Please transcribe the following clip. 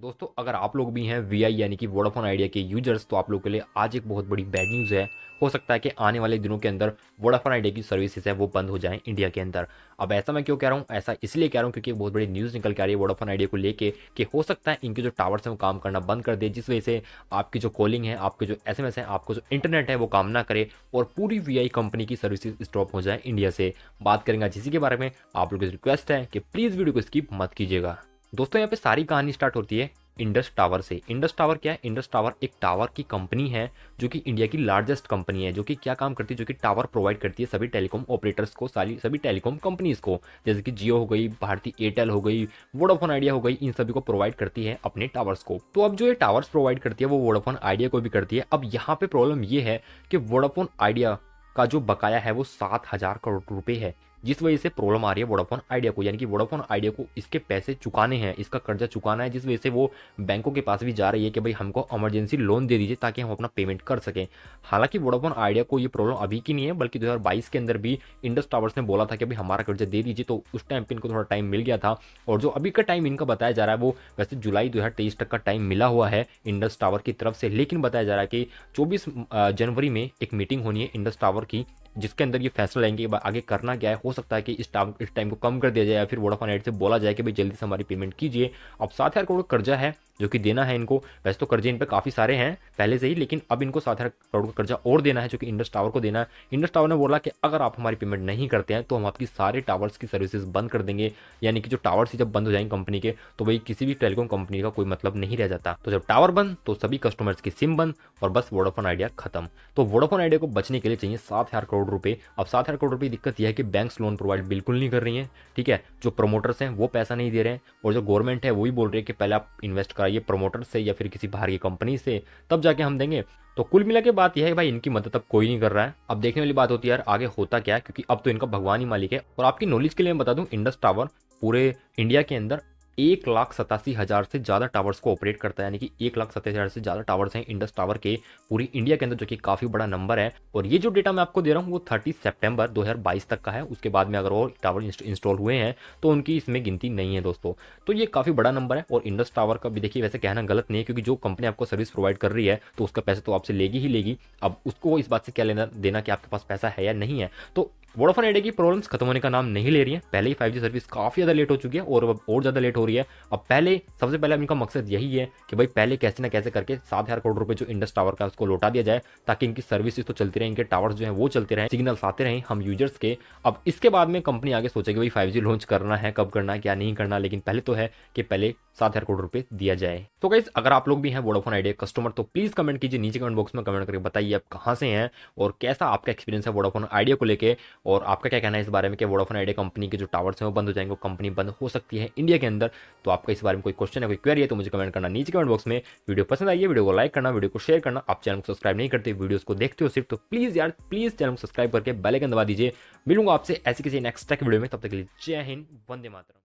दोस्तों अगर आप लोग भी हैं वी आई यानी कि वोडाफोन आइडिया के यूजर्स तो आप लोगों के लिए आज एक बहुत बड़ी बैड न्यूज़ है हो सकता है कि आने वाले दिनों के अंदर वोडाफोन आइडिया की सर्विसेज है वो बंद हो जाएं इंडिया के अंदर अब ऐसा मैं क्यों कह रहा हूँ ऐसा इसलिए कह रहा हूँ क्योंकि बहुत बड़ी न्यूज़ निकल के आ रही है वोडाफोन आइडिया को लेकर कि हो सकता है इनके जो टावर्स हैं वो काम करना बंद कर दे जिस वजह से आपकी जो कॉलिंग है आपके जो एस एम आपका जो इंटरनेट है वो काम ना करे और पूरी वी कंपनी की सर्विसेज स्टॉप हो जाए इंडिया से बात करेंगे जिसी के बारे में आप लोग की रिक्वेस्ट है कि प्लीज़ वीडियो को स्किप मत कीजिएगा दोस्तों यहाँ पे सारी कहानी स्टार्ट होती है इंडस टावर से इंडस टावर क्या है इंडस टावर एक टावर की कंपनी है जो कि इंडिया की लार्जेस्ट कंपनी है जो कि क्या काम करती है जो कि टावर प्रोवाइड करती है सभी टेलीकॉम ऑपरेटर्स को सारी सभी टेलीकॉम कंपनीज को जैसे कि जियो हो गई भारतीय एयरटेल हो गई वोडाफोन आइडिया हो गई इन सभी को प्रोवाइड करती है अपने टावर्स को तो अब जो ये टावर्स प्रोवाइड करती है वो वोडाफोन आइडिया को भी करती है अब यहाँ पे प्रॉब्लम ये है कि वोडाफोन आइडिया का जो बकाया है वो सात हजार करोड़ रुपये है जिस वजह से प्रॉब्लम आ रही है वोडाफोन आइडिया को यानी कि वोडाफोन आइडिया को इसके पैसे चुकाने हैं इसका कर्जा चुकाना है जिस वजह से वो बैंकों के पास भी जा रही है कि भाई हमको एमरजेंसी लोन दे दीजिए ताकि हम अपना पेमेंट कर सकें हालांकि वोडाफोन आइडिया को ये प्रॉब्लम अभी की नहीं है बल्कि दो के अंदर भी इंडस टावर्स ने बोला था कि भाई हमारा कर्जा दे दीजिए तो उस टाइम पर इनको थोड़ा टाइम मिल गया था और जो अभी का टाइम इनका बताया जा रहा है वो वैसे जुलाई दो तक का टाइम मिला हुआ है इंडस टावर की तरफ से लेकिन बताया जा रहा है कि चौबीस जनवरी में एक मीटिंग होनी है इंडस टावर की जिसके अंदर ये फैसला लेंगे आगे करना क्या है हो सकता है कि इस टाइम इस टाइम को कम कर दिया जाए या फिर वोडाफोन एड से बोला जाए कि भाई जल्दी से हमारी पेमेंट कीजिए अब सात हज़ार करोड़ कर्जा है जो कि देना है इनको वैसे तो कर्जे इन पर काफ़ी सारे हैं पहले से ही लेकिन अब इनको सात हज़ार करोड़ का कर्जा और देना है जो कि इंडस टावर को देना है इंडस टावर ने बोला कि अगर आप हमारी पेमेंट नहीं करते हैं तो हम आपकी सारे टावर्स की सर्विसेज बंद कर देंगे यानी कि जो टावर्स जब बंद हो जाएंगे कंपनी के तो भाई किसी भी टेलीकॉम कंपनी का कोई मतलब नहीं रह जाता तो जब टावर बंद तो सभी कस्टमर्स की सिम बंद और बस वोडाफोन आइडिया खत्म तो वोडाफोन आइडिया को बचने के लिए चाहिए सात हज़ार करोड़ रुपये अब सात हज़ार करोड़ रुपये दिक्कत यह है कि बैंक लोन प्रोवाइड बिल्कुल नहीं कर रही है ठीक है जो प्रोमोटर्स हैं वो पैसा नहीं दे रहे हैं और जो गवर्नमेंट है वो बोल रही है कि पहले आप इन्वेस्ट कराइए प्रमोटर से या फिर किसी बाहर की कंपनी से तब जाके हम देंगे तो कुल मिला के बात यह है भाई इनकी मदद अब कोई नहीं कर रहा है अब देखने वाली बात होती है यार आगे होता क्या है क्योंकि अब तो इनका भगवान ही मालिक है और आपकी नॉलेज के लिए मैं बता दूं इंडस टावर पूरे इंडिया के अंदर एक लाख सतासी हज़ार से ज़्यादा टावर्स को ऑपरेट करता है यानी कि एक लाख सतासी हज़ार से ज़्यादा टावर्स हैं इंडस टावर के पूरी इंडिया के अंदर जो कि काफ़ी बड़ा नंबर है और ये जो डेटा मैं आपको दे रहा हूँ वो थर्टी सितंबर 2022 तक का है उसके बाद में अगर और टावर इंस्टॉल हुए हैं तो उनकी इसमें गिनती नहीं है दोस्तों तो ये काफ़ी बड़ा नंबर है और इंडस टावर का भी देखिए वैसे कहना गलत नहीं है क्योंकि जो कंपनी आपको सर्विस प्रोवाइड कर रही है तो उसका पैसा तो आपसे लेगी ही लेगी अब उसको इस बात से क्या लेना देना कि आपके पास पैसा है या नहीं है तो वोडाफोन आइडिया की प्रॉब्लम्स खत्म होने का नाम नहीं ले रही है पहले ही जी सर्विस काफ़ी ज़्यादा लेट हो चुकी है और अब और ज़्यादा लेट हो रही है अब पहले सबसे पहले इनका मकसद यही है कि भाई पहले कैसे ना कैसे करके सात हज़ार करोड़ रुपये जो इंडस टावर का उसको लौटा दिया जाए ताकि इनकी सर्विसेज तो चलती रहे इनके टावर जो है वो चलते रहे सिग्नल्स आते रहे हम यूजर्स के अब इसके बाद में कंपनी आगे सोचेगी भाई फाइव लॉन्च करना है कब करना है क्या नहीं करना लेकिन पहले तो है कि पहले सात हज़ार करोड़ रुपये दिया जाए तो गाइज अगर आप लोग भी हैं वोडाफोन आइडिया कस्टमर तो प्लीज़ कमेंट कीजिए नीचे कमेंट बॉक्स में कमेंट करके बताइए आप कहाँ से हैं और कैसा आपका एक्सपीरियंस है वोडाफोन आइडिया को लेकर और आपका क्या कहना है इस बारे में कि वोडाफोन आइडिया कंपनी के जो टावर्स हैं वो बंद हो जाएंगे वो कंपनी बंद हो सकती है इंडिया के अंदर तो आपका इस बारे में कोई क्वेश्चन है कोई क्वेरी है तो मुझे कमेंट करना नीचे कमेंट बॉक्स में वीडियो पसंद आई है वीडियो को लाइक करना वीडियो को शेयर करना आप चैनल को सब्सक्राइब नहीं करते वीडियोज़ को देखते हो सिर्फ तो प्लीज़ यार प्लीज़ चैनल को सब्सक्राइब करके बेलाइकन दबा दीजिए मिलूंगा आपसे ऐसी किसी नेक्स्ट टेक वीडियो में तब तक के लिए जय हिंद वंदे मातरम